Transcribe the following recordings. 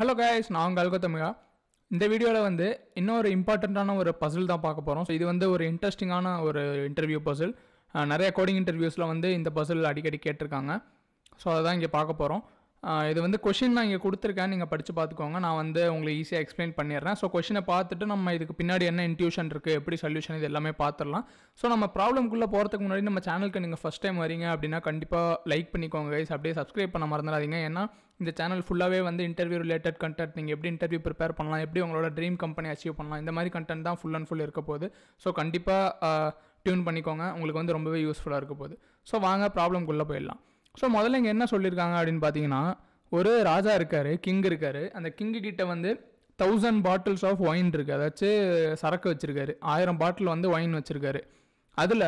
hello guys நான் உங்கள் அல்கத்தமிழா இந்த வீடியோவில் வந்து இன்னொரு இம்பார்ட்டண்ட்டான ஒரு பசில் தான் பார்க்க போகிறோம் ஸோ இது வந்து ஒரு இன்ட்ரெஸ்டிங்கான ஒரு இன்டர்வியூ பசில் நிறைய கோடிங் இன்டர்வியூஸில் வந்து இந்த பசில் அடிக்கடி கேட்டிருக்காங்க ஸோ அதை தான் இங்கே பார்க்க போகிறோம் இது வந்து கொஷின் நான் இங்கே கொடுத்துருக்கேன் நீங்கள் படித்து பார்த்துக்கோங்க நான் வந்து உங்களுக்கு ஈஸியாக எக்ஸ்பிளைன் பண்ணிடுறேன் ஸோ கொஷினை பார்த்துட்டு நம்ம இதுக்கு பின்னாடி என்ன இன்ட்யூஷன் இருக்குது எப்படி சொல்யூஷன் இது எல்லாமே பார்த்துடலாம் ஸோ நம்ம ப்ராப்ளம்குள்ளே போகிறதுக்கு முன்னாடி நம்ம சேனலுக்கு நீங்கள் ஃபஸ்ட் டைம் வரீங்க அப்படின்னா கண்டிப்பாக லைக் பண்ணிக்கோங்க கைஸ் அப்படியே சப்ஸ்கிரைப் பண்ண மறந்துடாதீங்க ஏன்னா இந்த சேனல் ஃபுல்லாகவே வந்து இன்டர்வியூ ரிலேட்டட் கண்டென்ட் நீங்கள் எப்படி இன்டர்வியூ ப்ரிப்பேர் பண்ணலாம் எப்படி உங்களோட ட்ரீம் கம்பெனி அச்சீவ் பண்ணலாம் இந்த மாதிரி கண்டென்ட் தான் ஃபுல் அண்ட் ஃபுல் இருக்க போகுது ஸோ கண்டிப்பாக டியூன் பண்ணிக்கோங்க உங்களுக்கு வந்து ரொம்பவே யூஸ்ஃபுல்லாக இருக்க போகுது ஸோ வாங்க ப்ராப்ளம்குள்ளே போயிடலாம் ஸோ முதல்ல இங்கே என்ன சொல்லியிருக்காங்க அப்படின்னு பார்த்தீங்கன்னா ஒரு ராஜா இருக்கார் கிங் இருக்கார் அந்த கிங்கு கிட்டே வந்து தௌசண்ட் பாட்டில்ஸ் ஆஃப் ஒயின் இருக்குது அதாச்சும் சரக்கு வச்சுருக்காரு ஆயிரம் பாட்டில் வந்து ஒயின் வச்சுருக்காரு அதில்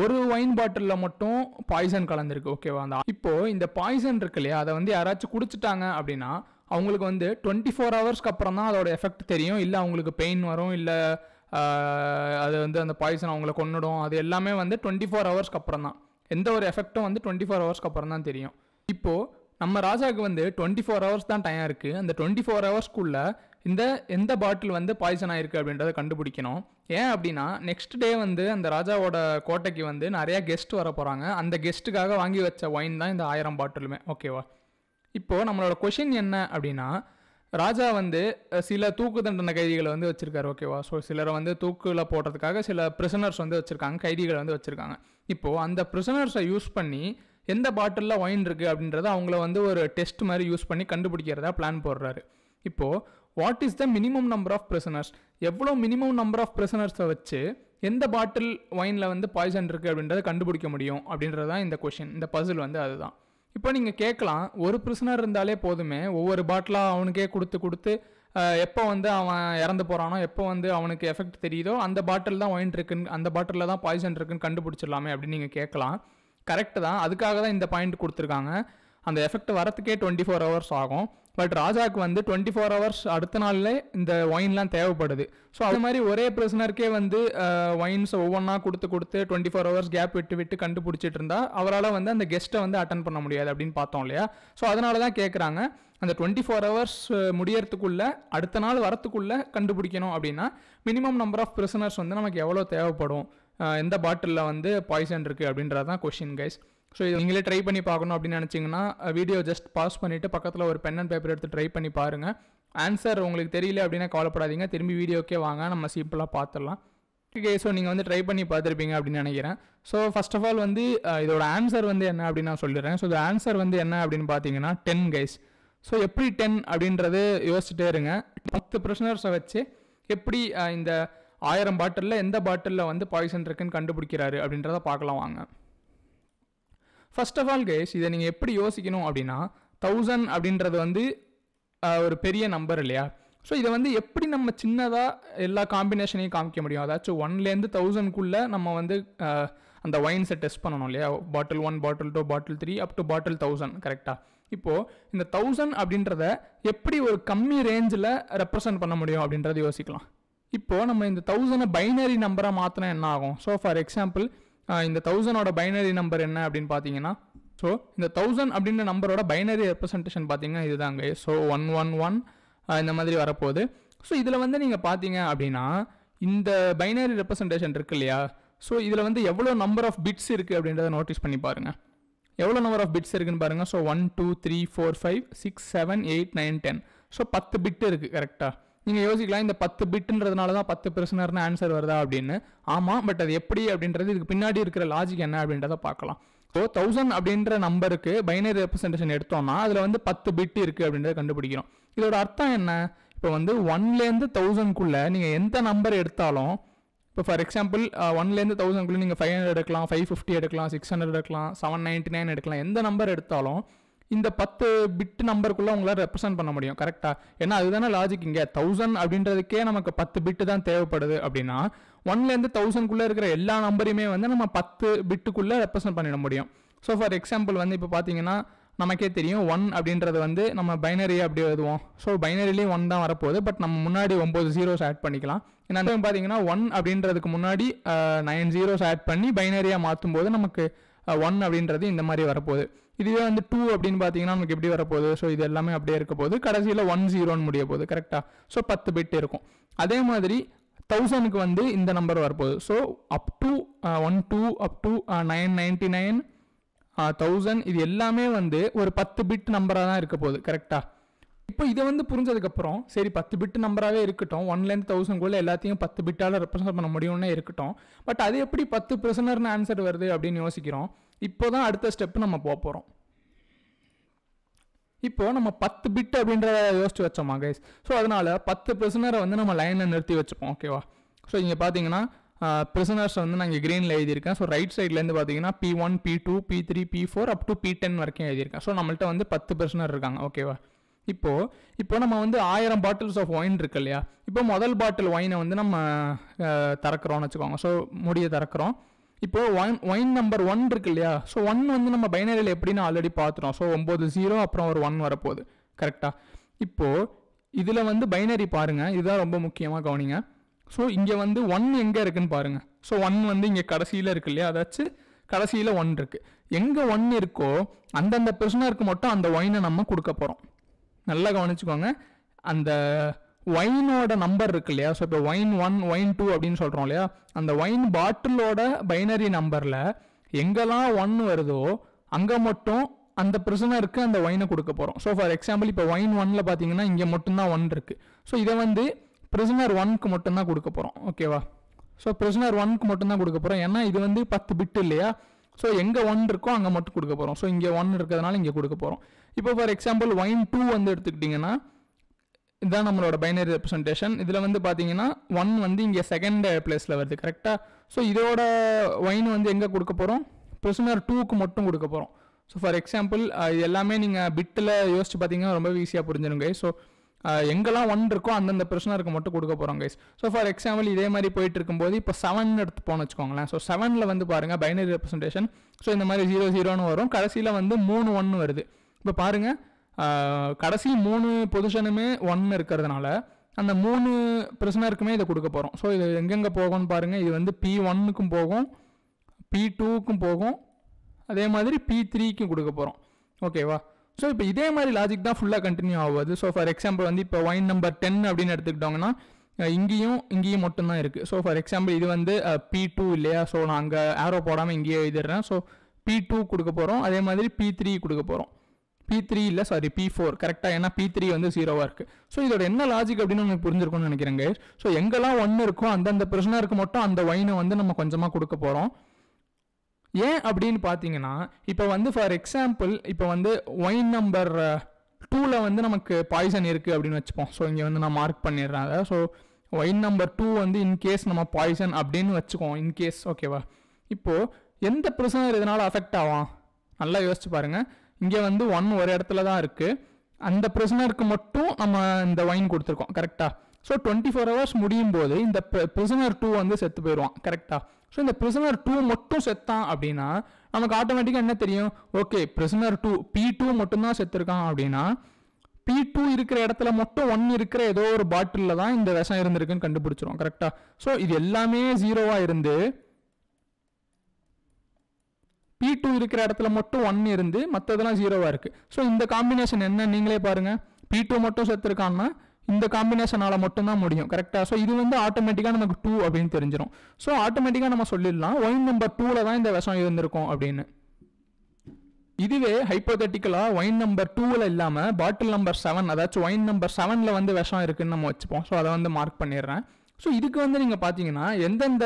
ஒரு ஒயின் பாட்டிலில் மட்டும் பாய்சன் கலந்துருக்கு ஓகேவா அந்த இப்போது இந்த பாய்சன் இருக்கு இல்லையா அதை வந்து யாராச்சும் குடிச்சிட்டாங்க அப்படின்னா அவங்களுக்கு வந்து டுவெண்ட்டி ஃபோர் ஹவர்ஸ்க்கு அப்புறம் தான் அதோட எஃபெக்ட் தெரியும் இல்லை அவங்களுக்கு பெயின் வரும் இல்லை அது வந்து அந்த பாய்சன் அவங்கள கொண்டுடும் அது எல்லாமே வந்து டுவெண்ட்டி ஃபோர் ஹவர்ஸ்க்கு அப்புறம் தான் எந்த ஒரு எஃபெக்ட்டும் வந்து டுவெண்ட்டி ஃபோர் ஹவர்ஸ்க்கு அப்புறம் தான் தெரியும் இப்போது நம்ம ராஜாவுக்கு வந்து டுவெண்ட்டி ஃபோர் ஹவர்ஸ் தான் டைம் இருக்குது அந்த டுவெண்ட்டி ஃபோர் ஹவர்ஸ்க்குள்ளே இந்த எந்த பாட்டில் வந்து பாய்சன் ஆயிருக்கு அப்படின்றத கண்டுபிடிக்கணும் ஏன் அப்படின்னா நெக்ஸ்ட் டே வந்து அந்த ராஜாவோட கோட்டைக்கு வந்து நிறையா கெஸ்ட் வர போகிறாங்க அந்த கெஸ்ட்டுக்காக வாங்கி வச்ச ஒயின் தான் இந்த ஆயிரம் பாட்டிலுமே ஓகேவா இப்போது நம்மளோட கொஷின் என்ன அப்படின்னா ராஜா வந்து சில தூக்கு தண்டனை கைதிகளை வந்து வச்சுருக்காரு ஓகேவா ஸோ சிலரை வந்து தூக்கில் போடுறதுக்காக சில ப்ரிசனர்ஸ் வந்து வச்சுருக்காங்க கைதிகளை வந்து வச்சுருக்காங்க இப்போது அந்த ப்ரிசனர்ஸை யூஸ் பண்ணி எந்த பாட்டிலில் ஒயின் இருக்குது அப்படின்றத அவங்கள வந்து ஒரு டெஸ்ட் மாதிரி யூஸ் பண்ணி கண்டுபிடிக்கிறதா பிளான் போடுறாரு இப்போது what is the minimum number of prisoners எவ்வளோ மினிமம் நம்பர் ஆஃப் ப்ரிசனர்ஸை வச்சு எந்த பாட்டில் ஒயினில் வந்து பாய்சன் இருக்குது அப்படின்றத கண்டுபிடிக்க முடியும் அப்படின்றது தான் இந்த கொஷின் இந்த பசில் வந்து அதுதான் இப்போ நீங்கள் கேட்கலாம் ஒரு பிரிசனர் இருந்தாலே போதுமே ஒவ்வொரு பாட்டிலாக அவனுக்கே கொடுத்து கொடுத்து எப்போ வந்து அவன் இறந்து போகிறானோ எப்போ வந்து அவனுக்கு எஃபெக்ட் தெரியுதோ அந்த பாட்டில் தான் ஒயின் இருக்குன்னு அந்த பாட்டிலில் தான் பாய்சன் இருக்குன்னு கண்டுபிடிச்சிடலாமே அப்படின்னு நீங்கள் கேட்கலாம் கரெக்டு தான் அதுக்காக தான் இந்த பாயிண்ட் கொடுத்துருக்காங்க அந்த எஃபெக்ட் வரத்துக்கே டுவெண்ட்டி ஃபோர் ஹவர்ஸ் ஆகும் பட் ராஜாவுக்கு வந்து டுவெண்ட்டி ஃபோர் ஹவர்ஸ் அடுத்த நாளில் இந்த ஒயின்லாம் தேவைப்படுது ஸோ அது மாதிரி ஒரே பிரசனருக்கே வந்து ஒயின்ஸ் ஒவ்வொன்றா கொடுத்து கொடுத்து டுவெண்ட்டி ஃபோர் ஹவர்ஸ் கேப் விட்டு விட்டு கண்டுபிடிச்சிட்டு இருந்தா அவரால் வந்து அந்த கெஸ்ட்டை வந்து அட்டன் பண்ண முடியாது அப்படின்னு பார்த்தோம் இல்லையா ஸோ அதனால தான் கேட்குறாங்க அந்த டுவெண்ட்டி ஃபோர் ஹவர்ஸ் முடியறதுக்குள்ளே அடுத்த நாள் வரத்துக்குள்ளே கண்டுபிடிக்கணும் அப்படின்னா மினிமம் நம்பர் ஆஃப் பிரசனர்ஸ் வந்து நமக்கு எவ்வளோ தேவைப்படும் எந்த பாட்டிலில் வந்து பாய்சன் இருக்குது அப்படின்றது தான் கொஷின் கைஸ் ஸோ இது நீங்களே ட்ரை பண்ணி பார்க்கணும் அப்படின்னு நினச்சிங்கன்னா வீடியோ ஜஸ்ட் பாஸ் பண்ணிவிட்டு பக்கத்தில் ஒரு பென் அண்ட் பேப்பர் எடுத்து ட்ரை பண்ணி பாருங்கள் ஆன்சர் உங்களுக்கு தெரியல அப்படின்னா கவலைப்படாதீங்க திரும்பி வீடியோக்கே வாங்க நம்ம சிம்பிளாக பார்த்துடலாம் ஓகே ஸோ நீங்கள் வந்து ட்ரை பண்ணி பார்த்துருப்பீங்க அப்படின்னு நினைக்கிறேன் ஸோ ஃபஸ்ட் ஆஃப் ஆல் வந்து இதோட ஆன்சர் வந்து என்ன அப்படின்னு நான் சொல்லிடுறேன் ஸோ இது ஆன்சர் வந்து என்ன அப்படின்னு பார்த்தீங்கன்னா டென் கைஸ் ஸோ எப்படி டென் அப்படின்றது யோசிச்சுட்டே இருங்க பத்து ப்ரிஷனர்ஸை வச்சு எப்படி இந்த ஆயிரம் பாட்டிலில் எந்த பாட்டிலில் வந்து பாய்சன் இருக்குன்னு கண்டுபிடிக்கிறாரு அப்படின்றத பார்க்கலாம் வாங்க ஃபர்ஸ்ட் ஆஃப் ஆல் கைஸ் இதை நீங்கள் எப்படி யோசிக்கணும் அப்படின்னா தௌசண்ட் அப்படின்றது வந்து ஒரு பெரிய நம்பர் இல்லையா ஸோ இதை வந்து எப்படி நம்ம சின்னதாக எல்லா காம்பினேஷனையும் காமிக்க முடியும் அதாச்சும் ஒன்லேருந்து தௌசண்ட்குள்ளே நம்ம வந்து அந்த ஒயின்ஸை டெஸ்ட் பண்ணணும் இல்லையா bottle one bottle two bottle three up to bottle thousand கரெக்டாக இப்போது இந்த தௌசண்ட் அப்படின்றத எப்படி ஒரு கம்மி ரேஞ்சில் ரெப்ரசன்ட் பண்ண முடியும் அப்படின்றத யோசிக்கலாம் இப்போது நம்ம இந்த தௌசண்டை பைனரி நம்பராக மாற்றினா என்ன ஆகும் ஸோ ஃபார் எக்ஸாம்பிள் இந்த தௌசண்டோட பைனரி நம்பர் என்ன அப்படின்னு பார்த்தீங்கன்னா ஸோ இந்த தௌசண்ட் அப்படின்ற நம்பரோட பைனரி ரெப்ரசன்டேஷன் பார்த்தீங்கன்னா இதுதாங்க ஸோ ஒன் ஒன் ஒன் இந்த மாதிரி வரப்போகுது ஸோ இதில் வந்து நீங்கள் பார்த்தீங்க அப்படின்னா இந்த பைனரி ரெப்ரசன்டேஷன் இருக்கு இல்லையா ஸோ இதில் வந்து எவ்வளோ நம்பர் ஆஃப் பிட்ஸ் இருக்குது அப்படின்றத நோட்டீஸ் பண்ணி பாருங்கள் எவ்வளோ நம்பர் ஆஃப் பிட்ஸ் இருக்குன்னு பாருங்கள் so one two three four five six seven eight nine ten so பத்து பிட்டு இருக்குது கரெக்டாக நீங்கள் யோசிக்கலாம் இந்த பத்து பிட்டுன்றதுனால தான் பத்து பிரசனர்னு ஆன்சர் வருதா அப்படின்னு ஆமாம் பட் அது எப்படி அப்படின்றது இதுக்கு பின்னாடி இருக்கிற லாஜிக் என்ன அப்படின்றத பார்க்கலாம் ஸோ தௌசண்ட் அப்படின்ற நம்பருக்கு பைனரி ரெப்ரசன்டேஷன் எடுத்தோம்னா அதில் வந்து பத்து பிட் இருக்குது அப்படின்றத கண்டுபிடிக்கிறோம் இதோட அர்த்தம் என்ன இப்போ வந்து ஒன்லேருந்து தௌசண்ட்குள்ளே நீங்கள் எந்த நம்பர் எடுத்தாலும் இப்போ ஃபார் எக்ஸாம்பிள் ஒன்லேருந்து தௌசண்ட்குள்ளே நீங்கள் ஃபைவ் ஹண்ட்ரட் எடுக்கலாம் ஃபைவ் ஃபிஃப்டி எடுக்கலாம் சிக்ஸ் ஹண்ட்ரட் எடுக்கலாம் செவன் நைன்ட்டி நைன் எடுக்கலாம் எந்த நம்பர் எடுத்தாலும் இந்த பத்து பிட் நம்பருக்குள்ளே உங்களால் ரெப்ரசென்ட் பண்ண முடியும் கரெக்டாக ஏன்னா அதுதானே லாஜிக் இங்கே தௌசண்ட் அப்படின்றதுக்கே நமக்கு பத்து பிட்டு தான் தேவைப்படுது அப்படின்னா ஒன்லேருந்து தௌசண்ட்குள்ளே இருக்கிற எல்லா நம்பரையுமே வந்து நம்ம பத்து பிட்டுக்குள்ளே ரெப்ரசென்ட் பண்ணிட முடியும் ஸோ ஃபார் எக்ஸாம்பிள் வந்து இப்போ பார்த்தீங்கன்னா நமக்கே தெரியும் ஒன் அப்படின்றது வந்து நம்ம பைனரி அப்படி எழுதுவோம் ஸோ பைனரிலேயும் ஒன் தான் வரப்போகுது பட் நம்ம முன்னாடி ஒம்பது ஜீரோஸ் ஆட் பண்ணிக்கலாம் என்ன பார்த்தீங்கன்னா ஒன் அப்படின்றதுக்கு முன்னாடி நைன் ஜீரோஸ் ஆட் பண்ணி பைனரியாக மாற்றும் போது நமக்கு ஒன் அப்படின்றது இந்த மாதிரி வரப்போகுது இதுவே வந்து டூ அப்படின்னு பார்த்தீங்கன்னா நமக்கு எப்படி வரப்போகுது ஸோ இது எல்லாமே அப்படியே இருக்க போகுது கடைசியில் ஒன் ஜீரோன்னு முடிய போகுது கரெக்டாக ஸோ பத்து பிட் இருக்கும் அதே மாதிரி தௌசண்ட்க்கு வந்து இந்த நம்பர் வரப்போகுது so up to one two up to nine ninety nine thousand இது எல்லாமே வந்து ஒரு பத்து பிட் நம்பராக தான் இருக்க போகுது கரெக்டாக இப்போ இதை வந்து புரிஞ்சதுக்கப்புறம் சரி பத்து பிட்டு நம்பராகவே இருக்கட்டும் ஒன்லேருந்து கூட எல்லாத்தையும் பத்து பிட்டால் ரெப்ரசன்ட் பண்ண முடியும்னே இருக்கட்டும் பட் அது எப்படி பத்து பிரசனர்னு ஆன்சர் வருது அப்படின்னு யோசிக்கிறோம் இப்போ தான் அடுத்த ஸ்டெப் நம்ம போக போகிறோம் இப்போ நம்ம பத்து பிட் அப்படின்றத யோசிச்சு வச்சோமா கைஸ் ஸோ அதனால் பத்து பிரசனரை வந்து நம்ம லைனில் நிறுத்தி வச்சுப்போம் ஓகேவா ஸோ இங்கே பார்த்தீங்கன்னா பிரசனர்ஸ் வந்து நான் இங்கே க்ரீனில் எழுதியிருக்கேன் ஸோ ரைட் சைட்லேருந்து பார்த்தீங்கன்னா P one P two P three P four up to P ten வரைக்கும் எழுதியிருக்கேன் ஸோ நம்மள்ட்ட வந்து பத்து பிரசனர் இருக்காங்க ஓகேவா இப்போது இப்போ நம்ம வந்து ஆயிரம் பாட்டில்ஸ் ஆஃப் ஒயின் இருக்கு இல்லையா இப்போ முதல் பாட்டில் ஒயினை வந்து நம்ம திறக்கிறோம்னு வச்சுக்கோங்க ஸோ முடியை திறக்கிறோம் இப்போ ஒன் ஒயின் நம்பர் ஒன் இருக்கு இல்லையா ஸோ ஒன் வந்து நம்ம பைனரியில் எப்படின்னு ஆல்ரெடி பார்த்துட்டோம் ஸோ ஒம்பது ஜீரோ அப்புறம் ஒரு ஒன் வரப்போகுது கரெக்டாக இப்போது இதில் வந்து பைனரி பாருங்கள் இதுதான் ரொம்ப முக்கியமாக கவனிங்க ஸோ இங்கே வந்து ஒன் எங்கே இருக்குன்னு பாருங்கள் ஸோ ஒன் வந்து இங்கே கடைசியில் இருக்கு இல்லையா அதாச்சு கடைசியில் ஒன் இருக்குது எங்கே ஒன் இருக்கோ அந்தந்த இருக்கு மட்டும் அந்த ஒயினை நம்ம கொடுக்க போகிறோம் நல்லா கவனிச்சுக்கோங்க அந்த ஒயினோட நம்பர் இருக்கு இல்லையா ஸோ இப்போ ஒயின் ஒன் ஒயின் டூ அப்படின்னு சொல்கிறோம் இல்லையா அந்த ஒயின் பாட்டிலோட பைனரி நம்பரில் எங்கெல்லாம் ஒன் வருதோ அங்கே மட்டும் அந்த ப்ரிசனருக்கு அந்த ஒயினை கொடுக்க போகிறோம் ஸோ ஃபார் எக்ஸாம்பிள் இப்போ ஒயின் ஒன்னில் பார்த்தீங்கன்னா இங்கே மட்டும்தான் ஒன் இருக்குது ஸோ இதை வந்து ப்ரிசனர் ஒன்க்கு மட்டும்தான் கொடுக்க போகிறோம் ஓகேவா ஸோ ப்ரிசனர் ஒன்க்கு மட்டும்தான் கொடுக்க போகிறோம் ஏன்னா இது வந்து பத்து பிட்டு இல்லையா ஸோ எங்கே ஒன் இருக்கோ அங்கே மட்டும் கொடுக்க போகிறோம் ஸோ இங்கே ஒன் இருக்கிறதுனால இங்கே கொடுக்க போகிறோம் இப்போ ஃபார் எக்ஸாம்பிள் ஒயின் டூ வந்து எடுத்துக்கிட்டிங்கன்னா இதுதான் நம்மளோட பைனரி ரெப்ரஸன்டேஷன் இதில் வந்து பார்த்தீங்கன்னா ஒன் வந்து இங்கே செகண்ட் பிளேஸில் வருது கரெக்டாக ஸோ இதோட ஒயின் வந்து எங்கே கொடுக்க போகிறோம் ப்ரிசனர் டூக்கு மட்டும் கொடுக்க போகிறோம் ஸோ ஃபார் எக்ஸாம்பிள் இது எல்லாமே நீங்கள் பிட்டில் யோசிச்சு பார்த்தீங்கன்னா ரொம்ப ஈஸியாக புரிஞ்சிருங்க ஸோ எங்கெல்லாம் ஒன் இருக்கோ அந்தந்த பிரச்சனருக்கு மட்டும் கொடுக்க போகிறோம் கைஸ் ஸோ ஃபார் எக்ஸாம்பிள் இதே மாதிரி போயிட்டு இருக்கும்போது இப்போ செவன் எடுத்து போன்னு வச்சுக்கோங்களேன் ஸோ செவனில் வந்து பாருங்கள் பைனரி ரெப்ரஸன்டேஷன் ஸோ இந்த மாதிரி ஜீரோ ஜீரோன்னு வரும் கடைசியில் வந்து மூணு ஒன்று வருது இப்போ பாருங்கள் கடைசி மூணு பொசிஷனுமே ஒன் இருக்கிறதுனால அந்த மூணு பிரிசனருக்குமே இதை கொடுக்க போகிறோம் ஸோ இது எங்கெங்கே போகும்னு பாருங்கள் இது வந்து பி ஒன்னுக்கும் போகும் பி டூக்கும் போகும் அதே மாதிரி பி த்ரீக்கும் கொடுக்க போகிறோம் ஓகேவா ஸோ இப்போ இதே மாதிரி லாஜிக் தான் ஃபுல்லாக கண்டினியூ ஆகுது ஸோ ஃபார் எக்ஸாம்பிள் வந்து இப்போ ஒயின் நம்பர் டென் அப்படின்னு எடுத்துக்கிட்டோங்கன்னா இங்கேயும் இங்கேயும் மட்டும்தான் இருக்குது ஸோ ஃபார் எக்ஸாம்பிள் இது வந்து பி டூ இல்லையா ஸோ நான் அங்கே ஆரோ போடாமல் இங்கேயே எழுதிடுறேன் ஸோ பி டூ கொடுக்க போகிறோம் அதே மாதிரி பி த்ரீ கொடுக்க போகிறோம் பி த்ரீ இல்லை சாரி பி ஃபோர் கரெக்டாக ஏன்னா பி த்ரீ வந்து ஜீரோவாக இருக்குது ஸோ இதோட என்ன லாஜிக் அப்படின்னு நமக்கு புரிஞ்சிருக்கும்னு நினைக்கிறேங்க ஸோ எங்கெல்லாம் ஒன்று இருக்கோ அந்தந்த பிரச்சனருக்கு மட்டும் அந்த ஒயினை வந்து நம்ம கொஞ்சமாக கொடுக்க போகிறோம் ஏன் அப்படின்னு பார்த்தீங்கன்னா இப்போ வந்து ஃபார் எக்ஸாம்பிள் இப்போ வந்து ஒயின் நம்பர் டூவில் வந்து நமக்கு பாய்சன் இருக்குது அப்படின்னு வச்சுப்போம் ஸோ இங்கே வந்து நான் மார்க் பண்ணிடுறேன் அதை ஸோ ஒயின் நம்பர் டூ வந்து இன்கேஸ் நம்ம பாய்சன் அப்படின்னு வச்சுக்கோம் இன்கேஸ் ஓகேவா இப்போது எந்த பிரச்சனை இதனால் அஃபெக்ட் ஆகும் நல்லா யோசிச்சு பாருங்கள் இங்கே வந்து ஒன் ஒரு இடத்துல தான் இருக்குது அந்த ப்ரிசனருக்கு மட்டும் நம்ம இந்த ஒயின் கொடுத்துருக்கோம் கரெக்டாக ஸோ டுவெண்ட்டி ஃபோர் ஹவர்ஸ் முடியும் போது இந்த ப்ரிசனர் டூ வந்து செத்து போயிடுவான் கரெக்டாக ஸோ இந்த ப்ரிசனர் டூ மட்டும் செத்தான் அப்படின்னா நமக்கு ஆட்டோமேட்டிக்காக என்ன தெரியும் okay prisoner two P two மட்டும்தான் செத்துருக்கான் அப்படின்னா பி டூ இருக்கிற இடத்துல மட்டும் ஒன் இருக்கிற ஏதோ ஒரு பாட்டிலில் தான் இந்த விஷம் இருந்திருக்குன்னு கண்டுபிடிச்சிரும் கரெக்டாக ஸோ இது எல்லாமே ஜீரோவாக இருந்து பி e டூ இருக்கிற இடத்துல மட்டும் ஒன் இருந்து மற்றதெல்லாம் ஜீரோவாக இருக்குது ஸோ இந்த காம்பினேஷன் என்ன நீங்களே பாருங்கள் பி டூ மட்டும் செத்துருக்காங்கன்னா இந்த காம்பினேஷனால் மட்டும்தான் முடியும் கரெக்டாக ஸோ இது வந்து ஆட்டோமேட்டிக்காக நமக்கு டூ அப்படின்னு தெரிஞ்சிடும் ஸோ ஆட்டோமேட்டிக்காக நம்ம சொல்லிடலாம் ஒயின் நம்பர் டூவில் தான் இந்த விஷம் இருந்திருக்கும் அப்படின்னு இதுவே ஹைப்போதட்டிக்கலாக ஒயின் நம்பர் டூவில் இல்லாமல் பாட்டில் நம்பர் செவன் அதாச்சும் ஒயின் நம்பர் செவனில் வந்து விஷம் இருக்குதுன்னு நம்ம வச்சுப்போம் ஸோ அதை வந்து மார்க் பண்ணிடுறேன் ஸோ இதுக்கு வந்து நீங்கள் பார்த்தீங்கன்னா எந்தெந்த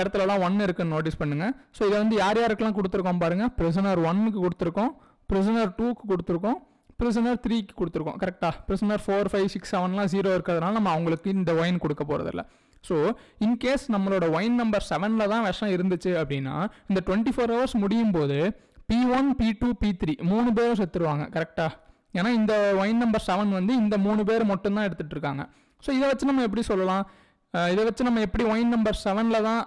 இடத்துலலாம் ஒன் இருக்குன்னு நோட்டீஸ் பண்ணுங்கள் ஸோ இதை வந்து யார் யாருக்கெல்லாம் கொடுத்துருக்கோம் பாருங்கள் ப்ரிசனர் ஒன்னுக்கு கொடுத்துருக்கோம் ப்ரிசனர் டூக்கு கொடுத்துருக்கோம் ப்ரிசனர் த்ரீக்கு கொடுத்துருக்கோம் கரெக்டாக ப்ரிசனர் ஃபோர் ஃபைவ் சிக்ஸ் செவன்லாம் ஜீரோ இருக்கிறதுனால நம்ம அவங்களுக்கு இந்த ஒயின் கொடுக்க போகிறதில்ல ஸோ இன்கேஸ் நம்மளோட ஒயின் நம்பர் செவனில் தான் விஷம் இருந்துச்சு அப்படின்னா இந்த டுவெண்ட்டி ஃபோர் ஹவர்ஸ் முடியும் போது P one P two P three மூணு பேரும் செத்துருவாங்க கரெக்டாக ஏன்னா இந்த ஒயின் நம்பர் செவன் வந்து இந்த மூணு பேர் மட்டும்தான் எடுத்துகிட்டு இருக்காங்க ஸோ இதை வச்சு நம்ம எப்படி சொல்லலாம் இதை வச்சு நம்ம எப்படி ஒயின் நம்பர் செவனில் தான்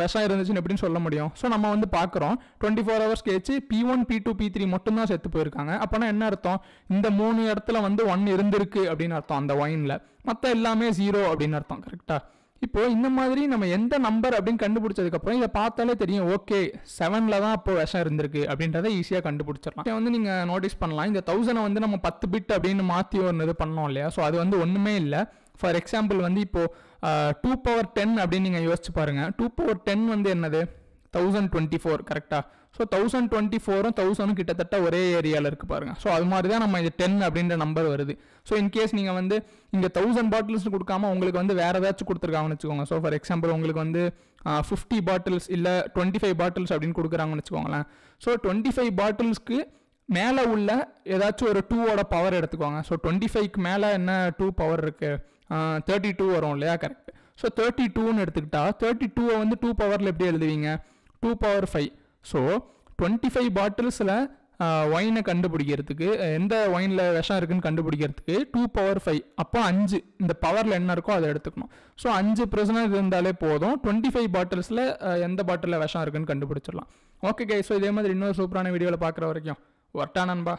விஷம் இருந்துச்சுன்னு எப்படின்னு சொல்ல முடியும் ஸோ நம்ம வந்து பார்க்குறோம் டுவெண்ட்டி ஃபோர் ஹவர்ஸ் கேச்சு P one P two P three மட்டும்தான் செத்து போயிருக்காங்க அப்போனா என்ன அர்த்தம் இந்த மூணு இடத்துல வந்து ஒன் இருந்திருக்கு அப்படின்னு அர்த்தம் அந்த ஒயினில் மற்ற எல்லாமே ஜீரோ அப்படின்னு அர்த்தம் கரெக்டாக இப்போ இந்த மாதிரி நம்ம எந்த நம்பர் அப்படின்னு கண்டுபிடிச்சதுக்கப்புறம் இதை பார்த்தாலே தெரியும் ஓகே செவனில் தான் அப்போ விஷம் இருந்திருக்கு அப்படின்றத ஈஸியாக கண்டுபிடிச்சிடலாம் வந்து நீங்கள் நோட்டீஸ் பண்ணலாம் இந்த தௌசண்டை வந்து நம்ம பத்து பிட் அப்படின்னு மாற்றி ஒன்று இது பண்ணோம் இல்லையா ஸோ அது வந்து ஒன்றுமே இல்லை ஃபார் எக்ஸாம்பிள் வந்து இப்போது டூ பவர் டென் அப்படின்னு நீங்கள் யோசிச்சு பாருங்கள் டூ பவர் டென் வந்து என்னது தௌசண்ட் டுவெண்ட்டி ஃபோர் கரெக்டாக ஸோ தௌசண்ட் டுவெண்ட்டி ஃபோரும் தௌசண்டும் கிட்டத்தட்ட ஒரே ஏரியாவில் இருக்குது பாருங்கள் ஸோ அது மாதிரி தான் நம்ம இது டென் அப்படின்ற நம்பர் வருது ஸோ இன்கேஸ் நீங்கள் வந்து இங்கே தௌசண்ட் பாட்டில்ஸ் கொடுக்காம உங்களுக்கு வந்து வேறு ஏதாச்சும் கொடுத்துருக்காங்கன்னு வச்சுக்கோங்க ஸோ ஃபார் எக்ஸாம்பிள் உங்களுக்கு வந்து ஃபிஃப்டி பாட்டில்ஸ் இல்லை டுவெண்ட்டி ஃபைவ் பாட்டில்ஸ் அப்படின்னு கொடுக்குறாங்கன்னு வச்சுக்கோங்களேன் ஸோ டுவெண்ட்டி ஃபைவ் பாட்டில்ஸ்க்கு மேலே உள்ள ஏதாச்சும் ஒரு டூவோட பவர் எடுத்துக்கோங்க ஸோ டுவெண்ட்டி ஃபைவ்க்கு மேலே என்ன டூ பவர் இருக்குது தேர்ட்டி டூ வரும் இல்லையா கரெக்ட் ஸோ தேர்ட்டி டூன்னு எடுத்துக்கிட்டா தேர்ட்டி டூவை வந்து டூ பவரில் எப்படி எழுதுவீங்க two power five so twenty five பாட்டில்ஸில் ஒயினை கண்டுபிடிக்கிறதுக்கு எந்த ஒயினில் விஷம் இருக்குதுன்னு கண்டுபிடிக்கிறதுக்கு டூ பவர் ஃபைவ் அப்போ அஞ்சு இந்த பவரில் என்ன இருக்கோ அதை எடுத்துக்கணும் ஸோ அஞ்சு பிரசனர் இருந்தாலே போதும் டுவெண்ட்டி ஃபைவ் பாட்டில்ஸில் எந்த பாட்டிலில் விஷம் இருக்குன்னு கண்டுபிடிச்சிடலாம் ஓகே கே ஸோ இதே மாதிரி இன்னொரு சூப்பரான வீடியோவில் பார்க்குற வரைக்கும் ஒர்ட்டா நண்பா